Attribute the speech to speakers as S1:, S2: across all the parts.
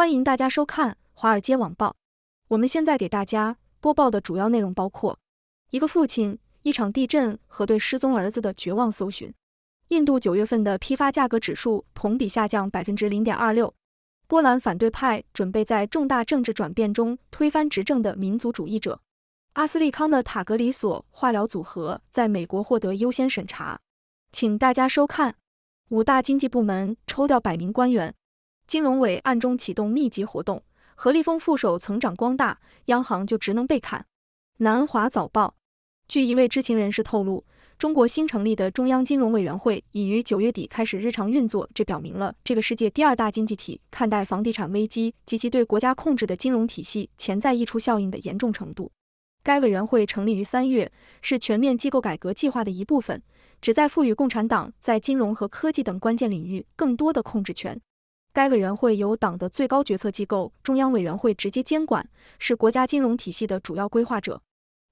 S1: 欢迎大家收看《华尔街网报》。我们现在给大家播报的主要内容包括：一个父亲、一场地震和对失踪儿子的绝望搜寻。印度九月份的批发价格指数同比下降百分之零点二六。波兰反对派准备在重大政治转变中推翻执政的民族主义者。阿斯利康的塔格里索化疗组合在美国获得优先审查。请大家收看。五大经济部门抽调百名官员。金融委暗中启动密集活动，何立峰副手曾长光大，央行就职能被砍。南华早报据一位知情人士透露，中国新成立的中央金融委员会已于九月底开始日常运作，这表明了这个世界第二大经济体看待房地产危机及其对国家控制的金融体系潜在溢出效应的严重程度。该委员会成立于三月，是全面机构改革计划的一部分，旨在赋予共产党在金融和科技等关键领域更多的控制权。该委员会由党的最高决策机构中央委员会直接监管，是国家金融体系的主要规划者。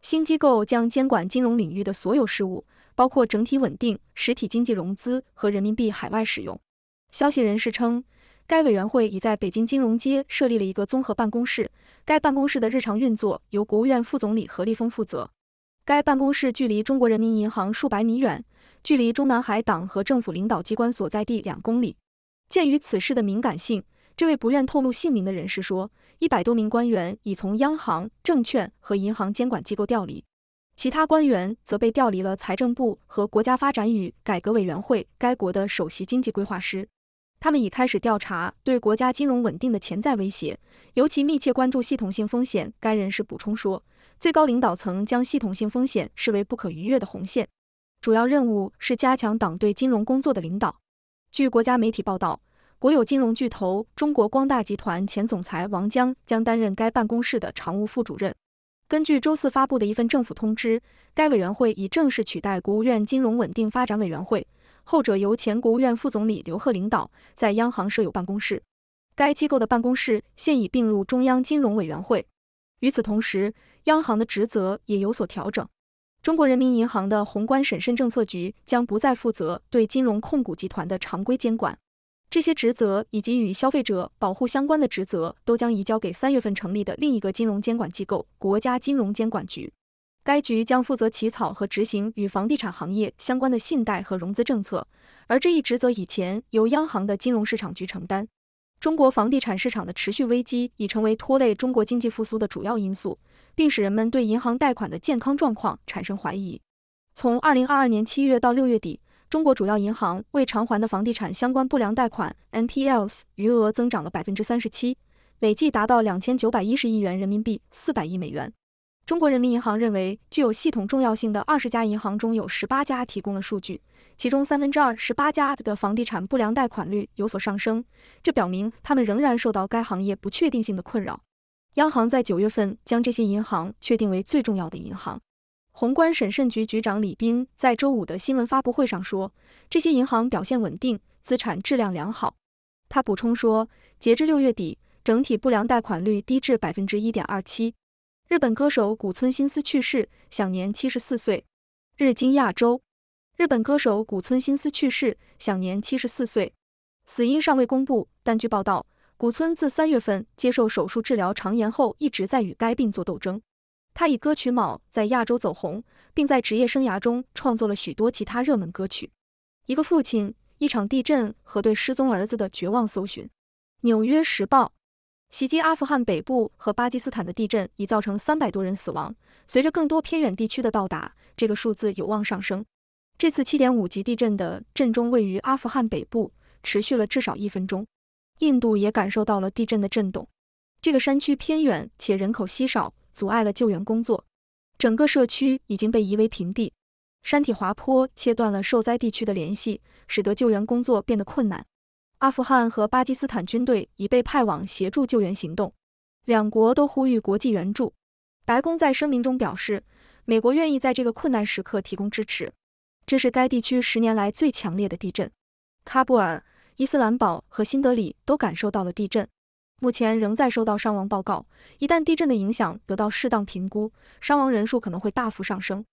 S1: 新机构将监管金融领域的所有事务，包括整体稳定、实体经济融资和人民币海外使用。消息人士称，该委员会已在北京金融街设立了一个综合办公室，该办公室的日常运作由国务院副总理何立峰负责。该办公室距离中国人民银行数百米远，距离中南海党和政府领导机关所在地两公里。鉴于此事的敏感性，这位不愿透露姓名的人士说，一百多名官员已从央行、证券和银行监管机构调离，其他官员则被调离了财政部和国家发展与改革委员会。该国的首席经济规划师，他们已开始调查对国家金融稳定的潜在威胁，尤其密切关注系统性风险。该人士补充说，最高领导层将系统性风险视为不可逾越的红线。主要任务是加强党对金融工作的领导。据国家媒体报道，国有金融巨头中国光大集团前总裁王江将担任该办公室的常务副主任。根据周四发布的一份政府通知，该委员会已正式取代国务院金融稳定发展委员会，后者由前国务院副总理刘鹤领导，在央行设有办公室。该机构的办公室现已并入中央金融委员会。与此同时，央行的职责也有所调整。中国人民银行的宏观审慎政策局将不再负责对金融控股集团的常规监管，这些职责以及与消费者保护相关的职责都将移交给三月份成立的另一个金融监管机构——国家金融监管局。该局将负责起草和执行与房地产行业相关的信贷和融资政策，而这一职责以前由央行的金融市场局承担。中国房地产市场的持续危机已成为拖累中国经济复苏的主要因素。并使人们对银行贷款的健康状况产生怀疑。从二零二二年七月到六月底，中国主要银行未偿还的房地产相关不良贷款 （NPLs） 余额增长了百分之三十七，累计达到两千九百一十亿元人民币、四百亿美元。中国人民银行认为，具有系统重要性的二十家银行中有十八家提供了数据，其中三分之二十八家的房地产不良贷款率有所上升，这表明他们仍然受到该行业不确定性的困扰。央行在九月份将这些银行确定为最重要的银行。宏观审慎局局长李斌在周五的新闻发布会上说，这些银行表现稳定，资产质量良好。他补充说，截至六月底，整体不良贷款率低至百分之一点二七。日本歌手古村新司去世，享年七十四岁。日经亚洲，日本歌手古村新司去世，享年七十四岁，死因尚未公布，但据报道。古村自三月份接受手术治疗肠炎后，一直在与该病做斗争。他以歌曲《某》在亚洲走红，并在职业生涯中创作了许多其他热门歌曲。一个父亲，一场地震和对失踪儿子的绝望搜寻。《纽约时报》：袭击阿富汗北部和巴基斯坦的地震已造成三百多人死亡，随着更多偏远地区的到达，这个数字有望上升。这次七点五级地震的震中位于阿富汗北部，持续了至少一分钟。印度也感受到了地震的震动。这个山区偏远且人口稀少，阻碍了救援工作。整个社区已经被夷为平地，山体滑坡切断了受灾地区的联系，使得救援工作变得困难。阿富汗和巴基斯坦军队已被派往协助救援行动，两国都呼吁国际援助。白宫在声明中表示，美国愿意在这个困难时刻提供支持。这是该地区十年来最强烈的地震。喀布尔。伊斯兰堡和新德里都感受到了地震，目前仍在收到伤亡报告。一旦地震的影响得到适当评估，伤亡人数可能会大幅上升。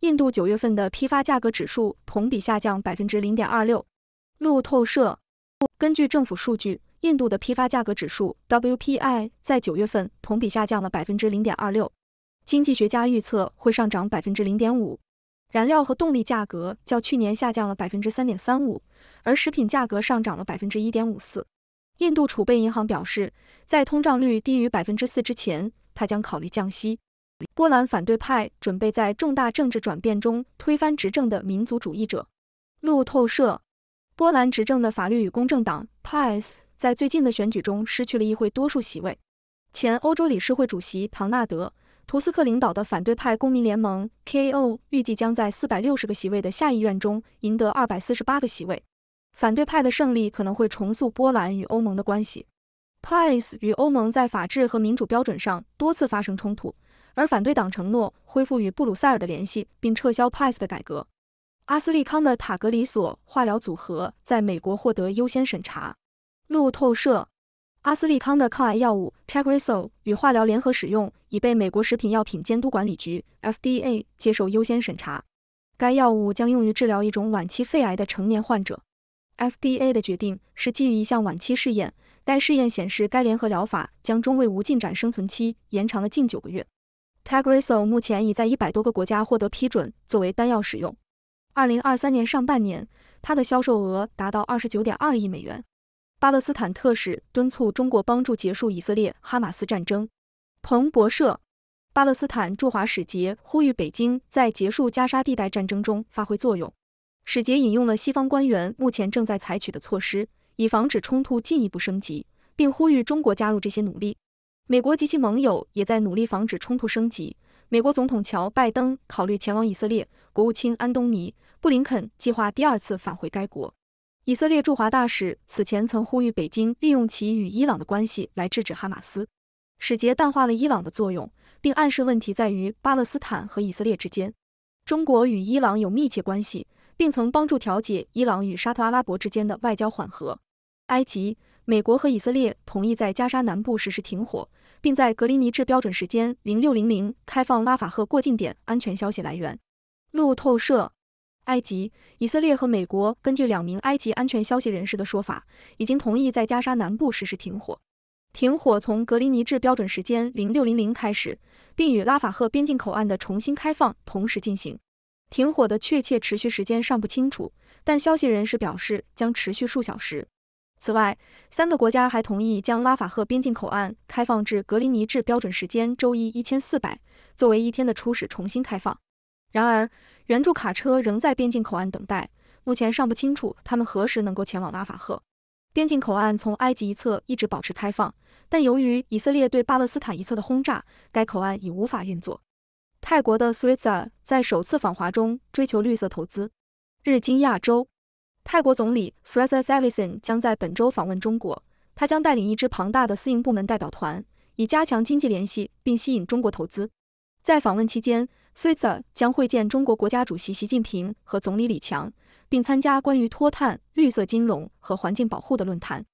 S1: 印度九月份的批发价格指数同比下降百分之零点二六。路透社根据政府数据，印度的批发价格指数 WPI 在九月份同比下降了百分之零点二六。经济学家预测会上涨百分之零点五。燃料和动力价格较去年下降了百分之三点三五，而食品价格上涨了百分之一点五四。印度储备银行表示，在通胀率低于百分之四之前，他将考虑降息。波兰反对派准备在重大政治转变中推翻执政的民族主义者。路透社，波兰执政的法律与公正党 （PiS） 在最近的选举中失去了议会多数席位。前欧洲理事会主席唐纳德。图斯克领导的反对派公民联盟 （KO） 预计将在四百六十个席位的下议院中赢得二百四十八个席位。反对派的胜利可能会重塑波兰与欧盟的关系。PIS 与欧盟在法治和民主标准上多次发生冲突，而反对党承诺恢复与布鲁塞尔的联系，并撤销 PIS 的改革。阿斯利康的塔格里索化疗组合在美国获得优先审查。路透社。阿斯利康的抗癌药物 Tagrisol 与化疗联合使用，已被美国食品药品监督管理局 FDA 接受优先审查。该药物将用于治疗一种晚期肺癌的成年患者。FDA 的决定是基于一项晚期试验，该试验显示该联合疗法将中位无进展生存期延长了近九个月。Tagrisol 目前已在一百多个国家获得批准作为单药使用。二零二三年上半年，它的销售额达到二十九点二亿美元。巴勒斯坦特使敦促中国帮助结束以色列哈马斯战争。彭博社，巴勒斯坦驻华使节呼吁北京在结束加沙地带战争中发挥作用。使节引用了西方官员目前正在采取的措施，以防止冲突进一步升级，并呼吁中国加入这些努力。美国及其盟友也在努力防止冲突升级。美国总统乔·拜登考虑前往以色列，国务卿安东尼·布林肯计划第二次返回该国。以色列驻华大使此前曾呼吁北京利用其与伊朗的关系来制止哈马斯。使节淡化了伊朗的作用，并暗示问题在于巴勒斯坦和以色列之间。中国与伊朗有密切关系，并曾帮助调解伊朗与沙特阿拉伯之间的外交缓和。埃及、美国和以色列同意在加沙南部实施停火，并在格林尼治标准时间零六零零开放拉法赫过境点安全。消息来源：路透社。埃及、以色列和美国根据两名埃及安全消息人士的说法，已经同意在加沙南部实施停火。停火从格林尼治标准时间零六零零开始，并与拉法赫边境口岸的重新开放同时进行。停火的确切持续时间尚不清楚，但消息人士表示将持续数小时。此外，三个国家还同意将拉法赫边境口岸开放至格林尼治标准时间周一一千四百，作为一天的初始重新开放。然而，援助卡车仍在边境口岸等待，目前尚不清楚他们何时能够前往拉法赫边境口岸。从埃及一侧一直保持开放，但由于以色列对巴勒斯坦一侧的轰炸，该口岸已无法运作。泰国的 z z a 在首次访华中追求绿色投资。日经亚洲，泰国总理 Thrasivison 将在本周访问中国，他将带领一支庞大的私营部门代表团，以加强经济联系并吸引中国投资。在访问期间，s i e r 将会见中国国家主席习近平和总理李强，并参加关于脱碳、绿色金融和环境保护的论坛。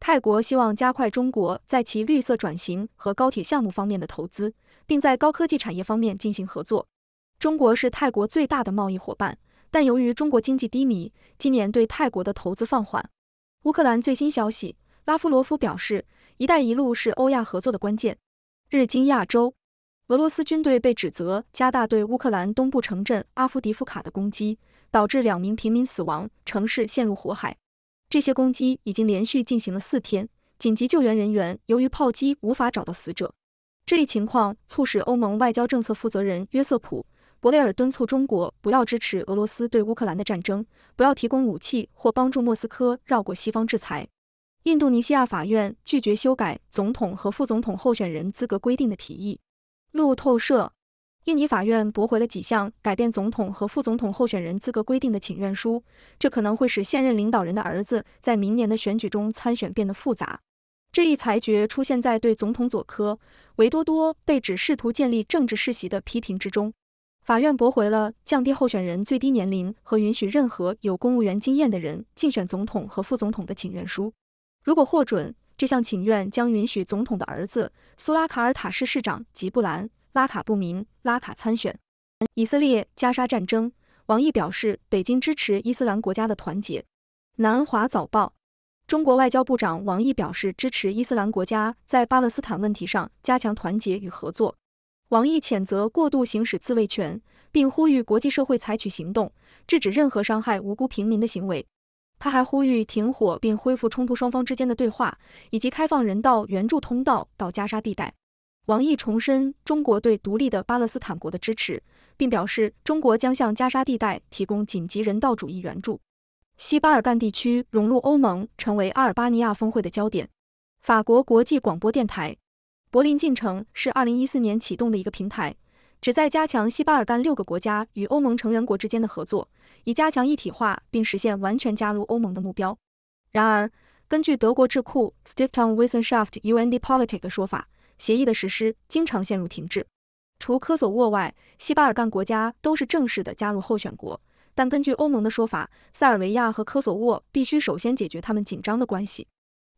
S1: 泰国希望加快中国在其绿色转型和高铁项目方面的投资，并在高科技产业方面进行合作。中国是泰国最大的贸易伙伴，但由于中国经济低迷，今年对泰国的投资放缓。乌克兰最新消息，拉夫罗夫表示，“一带一路”是欧亚合作的关键。日经亚洲。俄罗斯军队被指责加大对乌克兰东部城镇阿夫迪夫卡的攻击，导致两名平民死亡，城市陷入火海。这些攻击已经连续进行了四天。紧急救援人员由于炮击无法找到死者。这一情况促使欧盟外交政策负责人约瑟普·博雷尔敦促中国不要支持俄罗斯对乌克兰的战争，不要提供武器或帮助莫斯科绕过西方制裁。印度尼西亚法院拒绝修改总统和副总统候选人资格规定的提议。路透社：印尼法院驳回了几项改变总统和副总统候选人资格规定的请愿书，这可能会使现任领导人的儿子在明年的选举中参选变得复杂。这一裁决出现在对总统佐科维多多被指试图建立政治世袭的批评之中。法院驳回了降低候选人最低年龄和允许任何有公务员经验的人竞选总统和副总统的请愿书。如果获准，这项请愿将允许总统的儿子、苏拉卡尔塔市市长吉布兰·拉卡布明·拉卡参选。以色列加沙战争，王毅表示，北京支持伊斯兰国家的团结。南华早报，中国外交部长王毅表示支持伊斯兰国家在巴勒斯坦问题上加强团结与合作。王毅谴责过度行使自卫权，并呼吁国际社会采取行动，制止任何伤害无辜平民的行为。他还呼吁停火并恢复冲突双方之间的对话，以及开放人道援助通道到加沙地带。王毅重申中国对独立的巴勒斯坦国的支持，并表示中国将向加沙地带提供紧急人道主义援助。西巴尔干地区融入欧盟成为阿尔巴尼亚峰会的焦点。法国国际广播电台，柏林进程是二零一四年启动的一个平台，旨在加强西巴尔干六个国家与欧盟成员国之间的合作。以加强一体化，并实现完全加入欧盟的目标。然而，根据德国智库 s t e f t o n Wissenschaft UND Politik 的说法，协议的实施经常陷入停滞。除科索沃外，西巴尔干国家都是正式的加入候选国，但根据欧盟的说法，塞尔维亚和科索沃必须首先解决他们紧张的关系。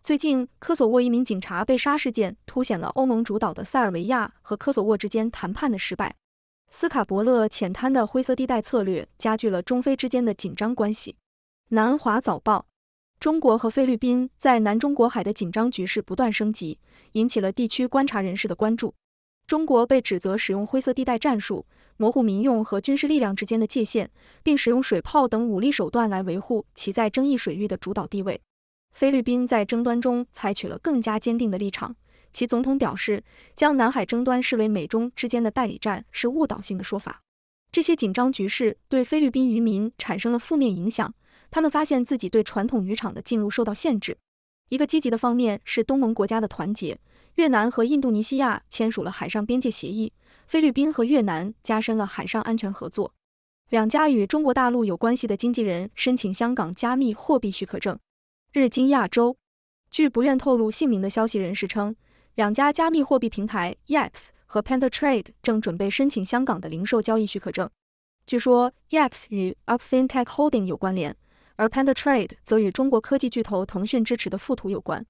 S1: 最近，科索沃一名警察被杀事件凸显了欧盟主导的塞尔维亚和科索沃之间谈判的失败。斯卡伯勒浅滩的灰色地带策略加剧了中非之间的紧张关系。南华早报：中国和菲律宾在南中国海的紧张局势不断升级，引起了地区观察人士的关注。中国被指责使用灰色地带战术，模糊民用和军事力量之间的界限，并使用水炮等武力手段来维护其在争议水域的主导地位。菲律宾在争端中采取了更加坚定的立场。其总统表示，将南海争端视为美中之间的代理战是误导性的说法。这些紧张局势对菲律宾渔民产生了负面影响，他们发现自己对传统渔场的进入受到限制。一个积极的方面是东盟国家的团结，越南和印度尼西亚签署了海上边界协议，菲律宾和越南加深了海上安全合作。两家与中国大陆有关系的经纪人申请香港加密货币许可证。日经亚洲，据不愿透露姓名的消息人士称。两家加密货币平台 y EX 和 Panda Trade 正准备申请香港的零售交易许可证。据说 y EX 与 Upfin Tech Holding 有关联，而 Panda Trade 则与中国科技巨头腾讯支持的富途有关。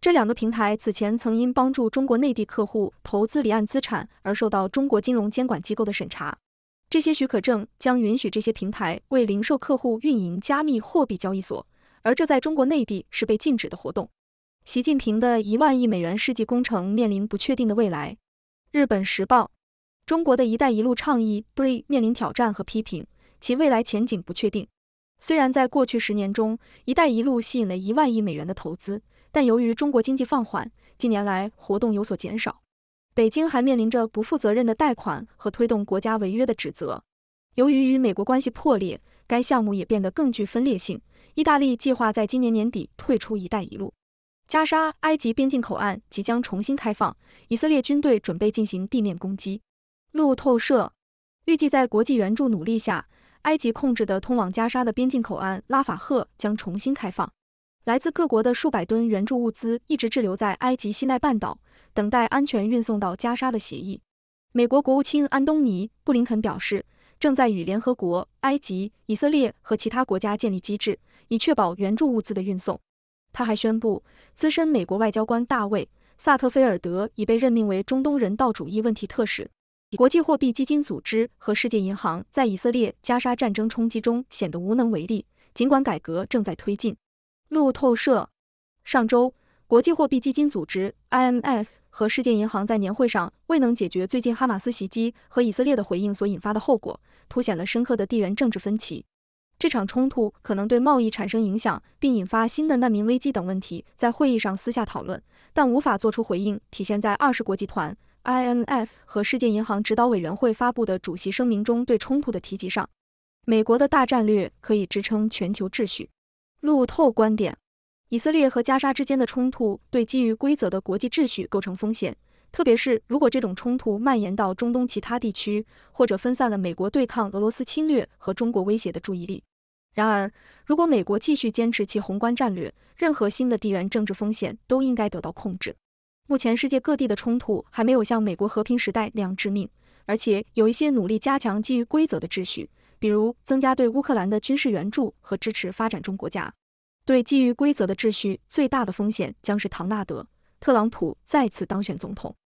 S1: 这两个平台此前曾因帮助中国内地客户投资离岸资产而受到中国金融监管机构的审查。这些许可证将允许这些平台为零售客户运营加密货币交易所，而这在中国内地是被禁止的活动。习近平的一万亿美元世纪工程面临不确定的未来。日本时报，中国的一带一路倡议 bre 面临挑战和批评，其未来前景不确定。虽然在过去十年中，一带一路吸引了一万亿美元的投资，但由于中国经济放缓，近年来活动有所减少。北京还面临着不负责任的贷款和推动国家违约的指责。由于与美国关系破裂，该项目也变得更具分裂性。意大利计划在今年年底退出一带一路。加沙埃及边境口岸即将重新开放，以色列军队准备进行地面攻击。路透社预计，在国际援助努力下，埃及控制的通往加沙的边境口岸拉法赫将重新开放。来自各国的数百吨援助物资一直滞留在埃及西奈半岛，等待安全运送到加沙的协议。美国国务卿安东尼·布林肯表示，正在与联合国、埃及、以色列和其他国家建立机制，以确保援助物资的运送。他还宣布，资深美国外交官大卫·萨特菲尔德已被任命为中东人道主义问题特使。国际货币基金组织和世界银行在以色列加沙战争冲击中显得无能为力，尽管改革正在推进。路透社上周，国际货币基金组织 （IMF） 和世界银行在年会上未能解决最近哈马斯袭击和以色列的回应所引发的后果，凸显了深刻的地缘政治分歧。这场冲突可能对贸易产生影响，并引发新的难民危机等问题，在会议上私下讨论，但无法做出回应，体现在二十国集团 （INF） 和世界银行指导委员会发布的主席声明中对冲突的提及上。美国的大战略可以支撑全球秩序。路透观点：以色列和加沙之间的冲突对基于规则的国际秩序构成风险，特别是如果这种冲突蔓延到中东其他地区，或者分散了美国对抗俄罗斯侵略和中国威胁的注意力。然而，如果美国继续坚持其宏观战略，任何新的地缘政治风险都应该得到控制。目前，世界各地的冲突还没有像美国和平时代那样致命，而且有一些努力加强基于规则的秩序，比如增加对乌克兰的军事援助和支持发展中国家。对基于规则的秩序最大的风险将是唐纳德·特朗普再次当选总统。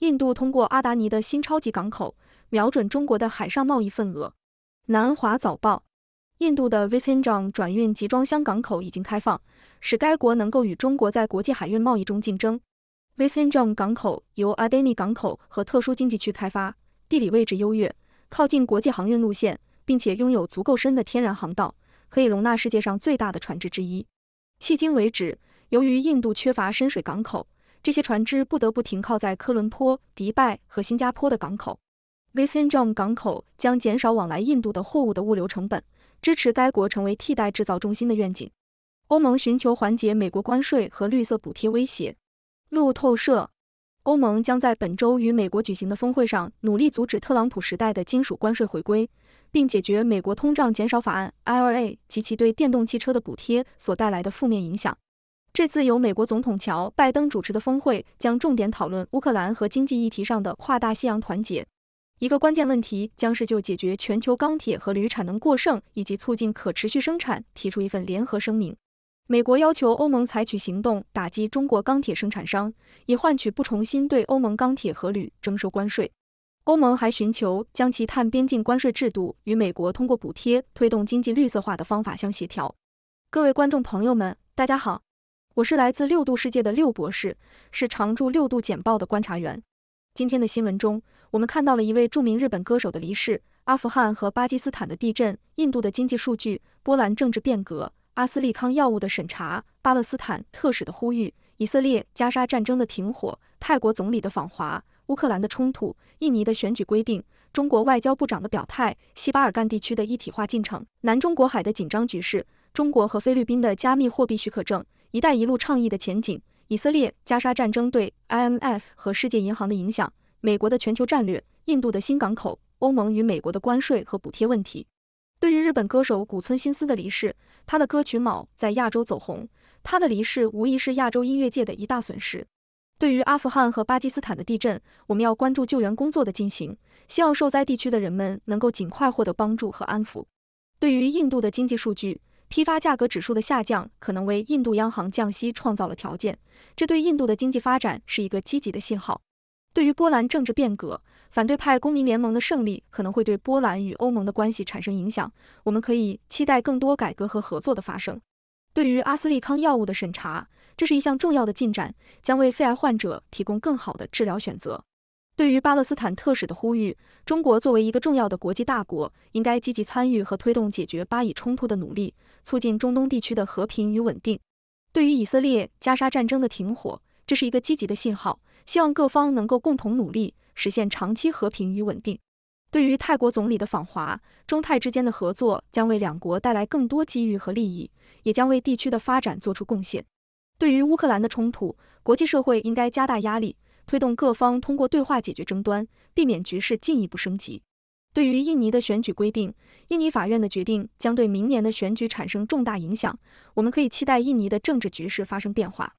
S1: 印度通过阿达尼的新超级港口，瞄准中国的海上贸易份额。南华早报。印度的 Visinjam 转运集装箱港口已经开放，使该国能够与中国在国际海运贸易中竞争。Visinjam 港口由 Adani 港口和特殊经济区开发，地理位置优越，靠近国际航运路线，并且拥有足够深的天然航道，可以容纳世界上最大的船只之一。迄今为止，由于印度缺乏深水港口，这些船只不得不停靠在科伦坡、迪拜和新加坡的港口。Visinjam 港口将减少往来印度的货物的物流成本。支持该国成为替代制造中心的愿景。欧盟寻求缓解美国关税和绿色补贴威胁。路透社：欧盟将在本周与美国举行的峰会上努力阻止特朗普时代的金属关税回归，并解决美国通胀减少法案 （IRA） 及其对电动汽车的补贴所带来的负面影响。这次由美国总统乔·拜登主持的峰会将重点讨论乌克兰和经济议题上的跨大西洋团结。一个关键问题将是就解决全球钢铁和铝产能过剩以及促进可持续生产提出一份联合声明。美国要求欧盟采取行动打击中国钢铁生产商，以换取不重新对欧盟钢铁和铝征收关税。欧盟还寻求将其碳边境关税制度与美国通过补贴推动经济绿色化的方法相协调。各位观众朋友们，大家好，我是来自六度世界的六博士，是常驻六度简报的观察员。今天的新闻中，我们看到了一位著名日本歌手的离世，阿富汗和巴基斯坦的地震，印度的经济数据，波兰政治变革，阿斯利康药物的审查，巴勒斯坦特使的呼吁，以色列加沙战争的停火，泰国总理的访华，乌克兰的冲突，印尼的选举规定，中国外交部长的表态，西巴尔干地区的一体化进程，南中国海的紧张局势，中国和菲律宾的加密货币许可证，“一带一路”倡议的前景。以色列加沙战争对 IMF 和世界银行的影响，美国的全球战略，印度的新港口，欧盟与美国的关税和补贴问题。对于日本歌手谷村新司的离世，他的歌曲《卯》在亚洲走红，他的离世无疑是亚洲音乐界的一大损失。对于阿富汗和巴基斯坦的地震，我们要关注救援工作的进行，希望受灾地区的人们能够尽快获得帮助和安抚。对于印度的经济数据。批发价格指数的下降可能为印度央行降息创造了条件，这对印度的经济发展是一个积极的信号。对于波兰政治变革，反对派公民联盟的胜利可能会对波兰与欧盟的关系产生影响，我们可以期待更多改革和合作的发生。对于阿斯利康药物的审查，这是一项重要的进展，将为肺癌患者提供更好的治疗选择。对于巴勒斯坦特使的呼吁，中国作为一个重要的国际大国，应该积极参与和推动解决巴以冲突的努力。促进中东地区的和平与稳定。对于以色列加沙战争的停火，这是一个积极的信号，希望各方能够共同努力，实现长期和平与稳定。对于泰国总理的访华，中泰之间的合作将为两国带来更多机遇和利益，也将为地区的发展做出贡献。对于乌克兰的冲突，国际社会应该加大压力，推动各方通过对话解决争端，避免局势进一步升级。对于印尼的选举规定，印尼法院的决定将对明年的选举产生重大影响。我们可以期待印尼的政治局势发生变化。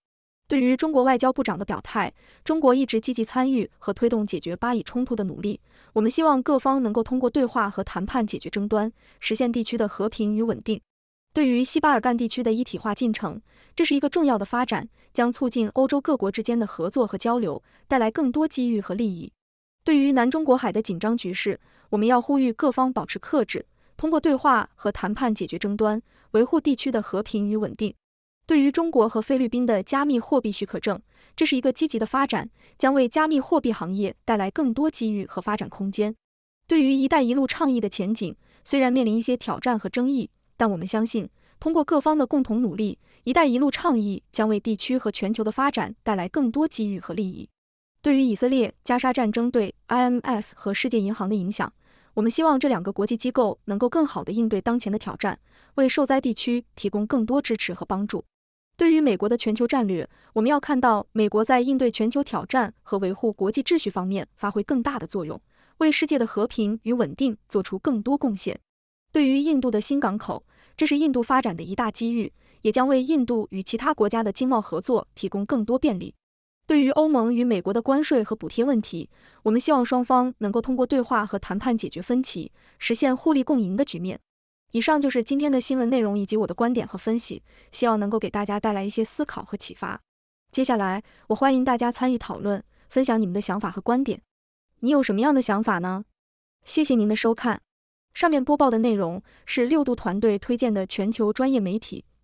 S1: 对于中国外交部长的表态，中国一直积极参与和推动解决巴以冲突的努力。我们希望各方能够通过对话和谈判解决争端，实现地区的和平与稳定。对于西巴尔干地区的一体化进程，这是一个重要的发展，将促进欧洲各国之间的合作和交流，带来更多机遇和利益。对于南中国海的紧张局势，我们要呼吁各方保持克制，通过对话和谈判解决争端，维护地区的和平与稳定。对于中国和菲律宾的加密货币许可证，这是一个积极的发展，将为加密货币行业带来更多机遇和发展空间。对于“一带一路”倡议的前景，虽然面临一些挑战和争议，但我们相信，通过各方的共同努力，“一带一路”倡议将为地区和全球的发展带来更多机遇和利益。对于以色列加沙战争对 IMF 和世界银行的影响，我们希望这两个国际机构能够更好地应对当前的挑战，为受灾地区提供更多支持和帮助。对于美国的全球战略，我们要看到美国在应对全球挑战和维护国际秩序方面发挥更大的作用，为世界的和平与稳定做出更多贡献。对于印度的新港口，这是印度发展的一大机遇，也将为印度与其他国家的经贸合作提供更多便利。对于欧盟与美国的关税和补贴问题，我们希望双方能够通过对话和谈判解决分歧，实现互利共赢的局面。以上就是今天的新闻内容以及我的观点和分析，希望能够给大家带来一些思考和启发。接下来，我欢迎大家参与讨论，分享你们的想法和观点。你有什么样的想法呢？谢谢您的收看。上面播报的内容是六度团队推荐的全球专业媒体。